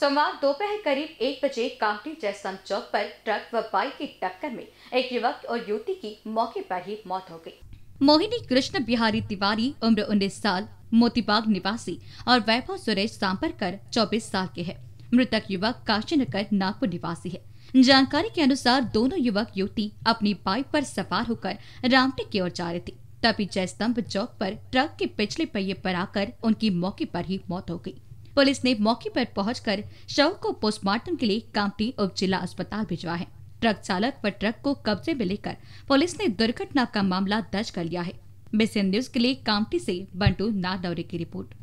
सोमवार दोपहर करीब एक बजे कांकटी जयसम चौक पर ट्रक व बाइक की टक्कर में एक युवक और युवती की मौके पर ही मौत हो गई मोहिनी कृष्ण बिहारी तिवारी उम्र उन्नीस साल मोतीबाग निवासी और वैभव सुरेश सांपरकर चौबीस साल के है मृतक युवक काशीनगर नागपुर निवासी है जानकारी के अनुसार दोनों युवक युवती अपनी बाइक पर सवार होकर रामटेक की ओर जा रहे थे तभी जयस्तंभ चौक पर ट्रक के पिछले पहिए पर आकर उनकी मौके पर ही मौत हो गई पुलिस ने मौके पर पहुंचकर शव को पोस्टमार्टम के लिए कामटी उप जिला अस्पताल भिजवा है ट्रक चालक व ट्रक को कब्जे में लेकर पुलिस ने दुर्घटना का मामला दर्ज कर लिया है बेसन न्यूज के लिए कामटी से बंटू नादौरे की रिपोर्ट